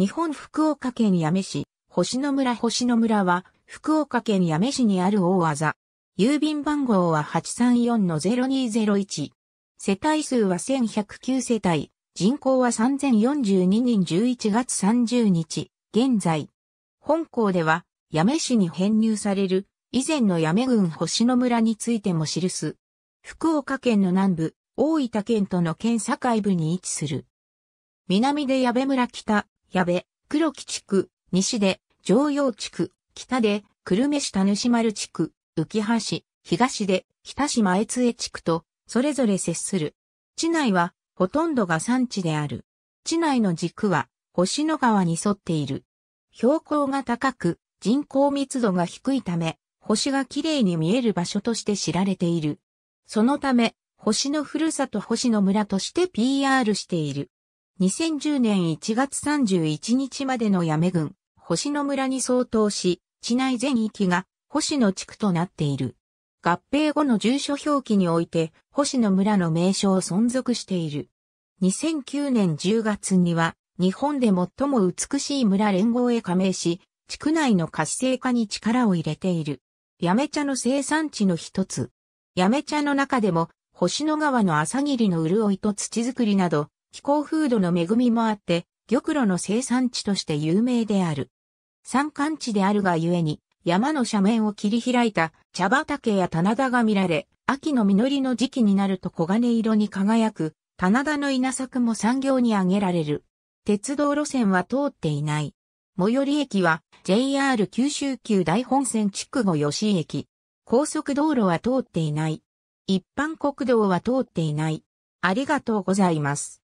日本福岡県八女市、星野村星野村は、福岡県八女市にある大技。郵便番号は834-0201。世帯数は1109世帯、人口は3042人11月30日、現在。本校では、八女市に編入される、以前の八女郡星野村についても記す。福岡県の南部、大分県との県境部に位置する。南で矢部村北、矢部、黒木地区、西で、常陽地区、北で、久留米市田主丸地区、浮橋東で、北市前津江地区と、それぞれ接する。地内は、ほとんどが山地である。地内の軸は、星野川に沿っている。標高が高く、人口密度が低いため、星がきれいに見える場所として知られている。そのため、星のふるさと星の村として PR している。2010年1月31日までの八女郡、星野村に相当し、地内全域が星野地区となっている。合併後の住所表記において、星野村の名称を存続している。2009年10月には、日本で最も美しい村連合へ加盟し、地区内の活性化に力を入れている。八女茶の生産地の一つ。八女茶の中でも、星野川の朝霧の潤いと土作りなど、気候風土の恵みもあって、玉露の生産地として有名である。山間地であるがゆえに、山の斜面を切り開いた茶畑や棚田が見られ、秋の実りの時期になると黄金色に輝く、棚田の稲作も産業に挙げられる。鉄道路線は通っていない。最寄り駅は JR 九州急大本線筑後吉井駅。高速道路は通っていない。一般国道は通っていない。ありがとうございます。